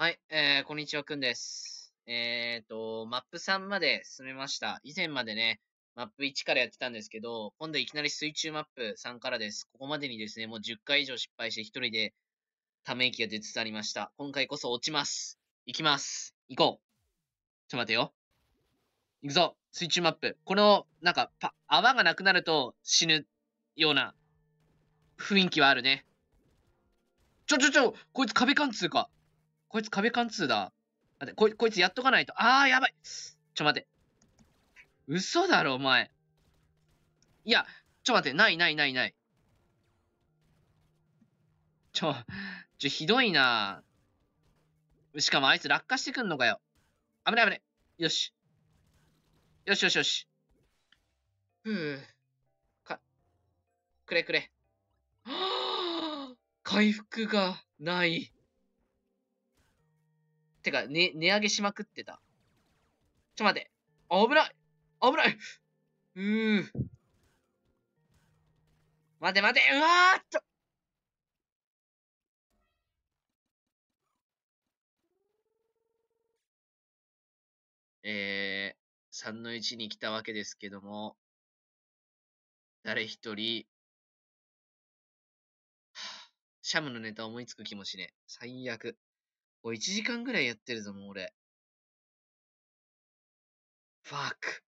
はい、えー、こんにちは、くんです。えっ、ー、と、マップ3まで進めました。以前までね、マップ1からやってたんですけど、今度いきなり水中マップ3からです。ここまでにですね、もう10回以上失敗して一人でため息が出つつありました。今回こそ落ちます。行きます。行こう。ちょっと待てよ。行くぞ。水中マップ。この、なんか、パ、泡がなくなると死ぬような雰囲気はあるね。ちょちょちょ、こいつ壁貫通か。こいつ壁貫通だ。待って、こいこいつやっとかないと。あー、やばい。ちょ、待って。嘘だろ、お前。いや、ちょ、待って、ないないないない。ちょ、ちょ、ひどいなしかもあいつ落下してくんのかよ。危ない危ない。よし。よしよしよし。ふぅ。か、くれくれ。は ぁ回復がない。てか、ね、値上げしまくってた。ちょ、待って。危ない危ないうん。待て待てうわーっとえー、3の1に来たわけですけども、誰一人、シャムのネタ思いつく気もしねえ。最悪。これ1時間ぐらいやってるぞ、もう俺。ファック。